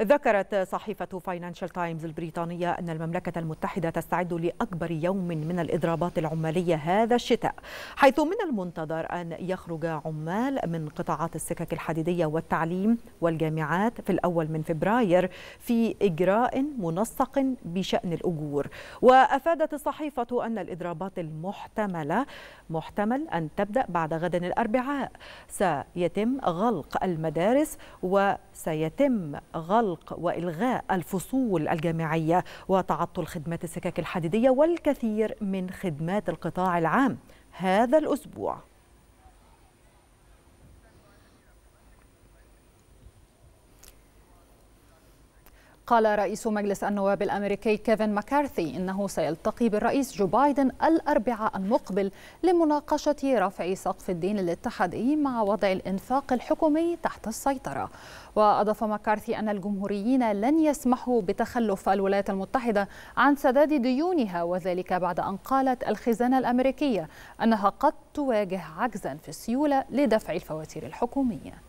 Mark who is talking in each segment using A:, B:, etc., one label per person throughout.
A: ذكرت صحيفة فاينانشال تايمز البريطانية أن المملكة المتحدة تستعد لأكبر يوم من الإضرابات العمالية هذا الشتاء حيث من المنتظر أن يخرج عمال من قطاعات السكك الحديدية والتعليم والجامعات في الأول من فبراير في إجراء منسق بشأن الأجور وأفادت الصحيفة أن الإضرابات المحتملة محتمل أن تبدأ بعد غد الأربعاء سيتم غلق المدارس وسيتم غلق خلق والغاء الفصول الجامعيه وتعطل خدمات السكك الحديديه والكثير من خدمات القطاع العام هذا الاسبوع
B: قال رئيس مجلس النواب الامريكي كيفن ماكارثي انه سيلتقي بالرئيس جو بايدن الاربعاء المقبل لمناقشه رفع سقف الدين الاتحادي مع وضع الانفاق الحكومي تحت السيطره واضاف ماكارثي ان الجمهوريين لن يسمحوا بتخلف الولايات المتحده عن سداد ديونها وذلك بعد ان قالت الخزانه الامريكيه انها قد تواجه عجزا في السيوله لدفع الفواتير الحكوميه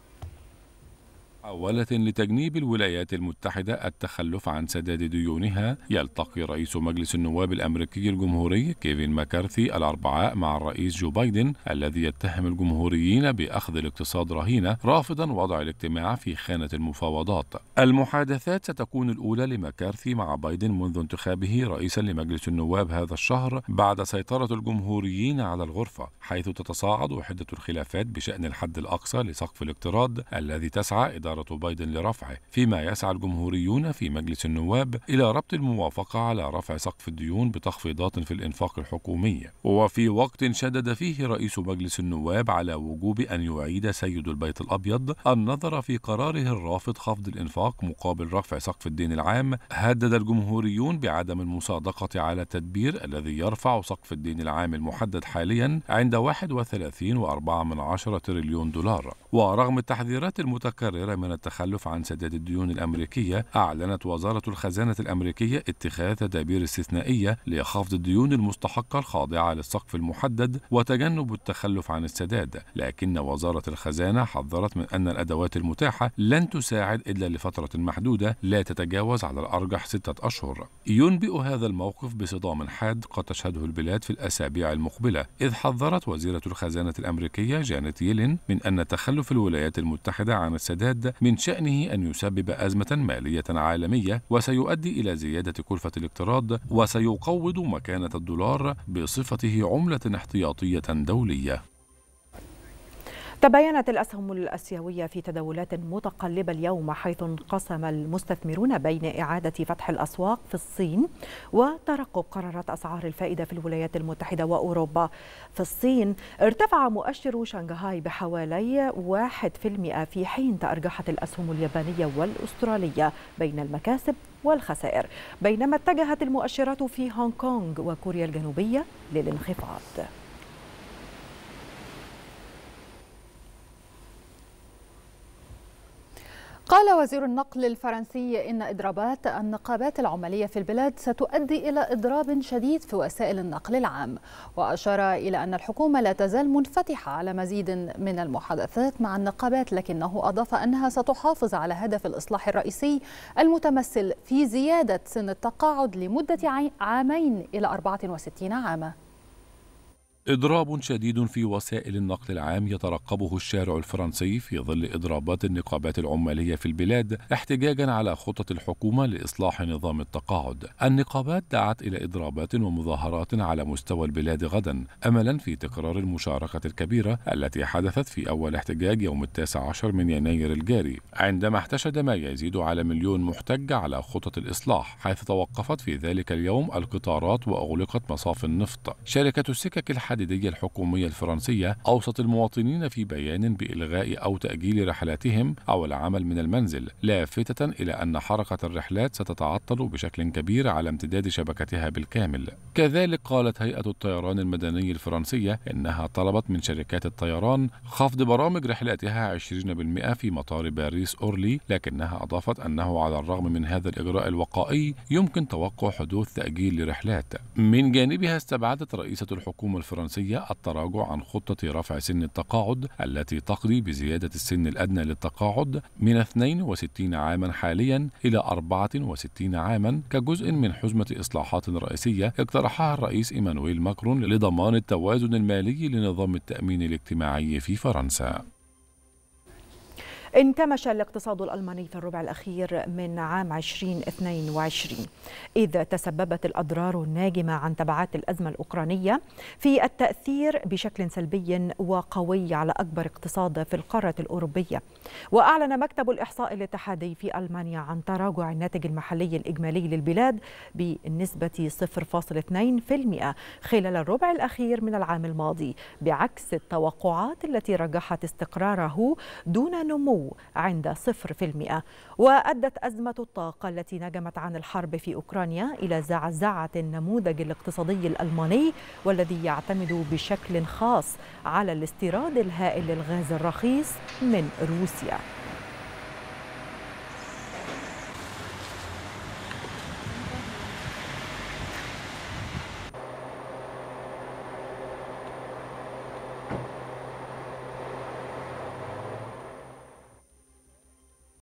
C: محاولة لتجنيب الولايات المتحدة التخلف عن سداد ديونها يلتقي رئيس مجلس النواب الأمريكي الجمهوري كيفين ماكارثي الأربعاء مع الرئيس جو بايدن الذي يتهم الجمهوريين بأخذ الاقتصاد رهينة رافضا وضع الاجتماع في خانة المفاوضات المحادثات ستكون الأولى لماكارثي مع بايدن منذ انتخابه رئيسا لمجلس النواب هذا الشهر بعد سيطرة الجمهوريين على الغرفة حيث تتصاعد وحدة الخلافات بشأن الحد الأقصى لسقف الاقتراض الذي تسعى إدارة إشارة بايدن لرفعه فيما يسعى الجمهوريون في مجلس النواب إلى ربط الموافقة على رفع سقف الديون بتخفيضات في الإنفاق الحكومي وفي وقت شدد فيه رئيس مجلس النواب على وجوب أن يعيد سيد البيت الأبيض النظر في قراره الرافض خفض الإنفاق مقابل رفع سقف الدين العام هدد الجمهوريون بعدم المصادقة على التدبير الذي يرفع سقف الدين العام المحدد حاليا عند 31.4 تريليون دولار ورغم التحذيرات المتكررة من التخلف عن سداد الديون الأمريكية أعلنت وزارة الخزانة الأمريكية اتخاذ تدابير استثنائية لخفض الديون المستحقة الخاضعة للسقف المحدد وتجنب التخلف عن السداد لكن وزارة الخزانة حذرت من أن الأدوات المتاحة لن تساعد إلا لفترة محدودة لا تتجاوز على الأرجح ستة أشهر ينبئ هذا الموقف بصدام حاد قد تشهده البلاد في الأسابيع المقبلة إذ حذرت وزيرة الخزانة الأمريكية جانيت يلين من أن تخلف الولايات المتحدة عن السداد من شأنه أن يسبب أزمة مالية عالمية وسيؤدي إلى زيادة كلفة الاقتراض وسيقوض مكانة الدولار بصفته عملة احتياطية دولية
A: تباينت الأسهم الأسيوية في تداولات متقلبة اليوم حيث انقسم المستثمرون بين إعادة فتح الأسواق في الصين وترقب قرارات أسعار الفائدة في الولايات المتحدة وأوروبا في الصين ارتفع مؤشر شنغهاي بحوالي 1% في حين تأرجحت الأسهم اليابانية والأسترالية بين المكاسب والخسائر بينما اتجهت المؤشرات في هونغ كونغ وكوريا الجنوبية للانخفاض
B: قال وزير النقل الفرنسي إن إضرابات النقابات العمالية في البلاد ستؤدي إلى إضراب شديد في وسائل النقل العام وأشار إلى أن الحكومة لا تزال منفتحة على مزيد من المحادثات مع النقابات لكنه أضاف أنها ستحافظ على هدف الإصلاح الرئيسي المتمثل في زيادة سن التقاعد لمدة عامين إلى 64 عاما
C: إضراب شديد في وسائل النقل العام يترقبه الشارع الفرنسي في ظل إضرابات النقابات العمالية في البلاد احتجاجا على خطط الحكومة لإصلاح نظام التقاعد. النقابات دعت إلى إضرابات ومظاهرات على مستوى البلاد غدا أملا في تكرار المشاركة الكبيرة التي حدثت في أول احتجاج يوم التاسع عشر من يناير الجاري عندما احتشد ما يزيد على مليون محتج على خطط الإصلاح حيث توقفت في ذلك اليوم القطارات وأغلقت مصاف النفط. شركة السكك الحديثة الحديدية الحكومية الفرنسية أوصت المواطنين في بيان بإلغاء أو تأجيل رحلاتهم أو العمل من المنزل لافتة إلى أن حركة الرحلات ستتعطل بشكل كبير على امتداد شبكتها بالكامل كذلك قالت هيئة الطيران المدني الفرنسية إنها طلبت من شركات الطيران خفض برامج رحلاتها 20% في مطار باريس أورلي لكنها أضافت أنه على الرغم من هذا الإجراء الوقائي يمكن توقع حدوث تأجيل لرحلات من جانبها استبعدت رئيسة الحكومة الفرنسية الفرنسية التراجع عن خطة رفع سن التقاعد التي تقضي بزيادة السن الأدنى للتقاعد من 62 عاما حاليا إلى 64 عاما كجزء من حزمة إصلاحات رئيسية اقترحها الرئيس إيمانويل ماكرون لضمان التوازن المالي لنظام التأمين الاجتماعي في فرنسا
A: انكمش الاقتصاد الألماني في الربع الأخير من عام 2022 إذ تسببت الأضرار الناجمة عن تبعات الأزمة الأوكرانية في التأثير بشكل سلبي وقوي على أكبر اقتصاد في القارة الأوروبية وأعلن مكتب الإحصاء الاتحادي في ألمانيا عن تراجع الناتج المحلي الإجمالي للبلاد بنسبة 0.2% خلال الربع الأخير من العام الماضي بعكس التوقعات التي رجحت استقراره دون نمو النمو عند 0% وأدت أزمة الطاقة التي نجمت عن الحرب في أوكرانيا إلى زعزعة النموذج الاقتصادي الألماني والذي يعتمد بشكل خاص على الاستيراد الهائل للغاز الرخيص من روسيا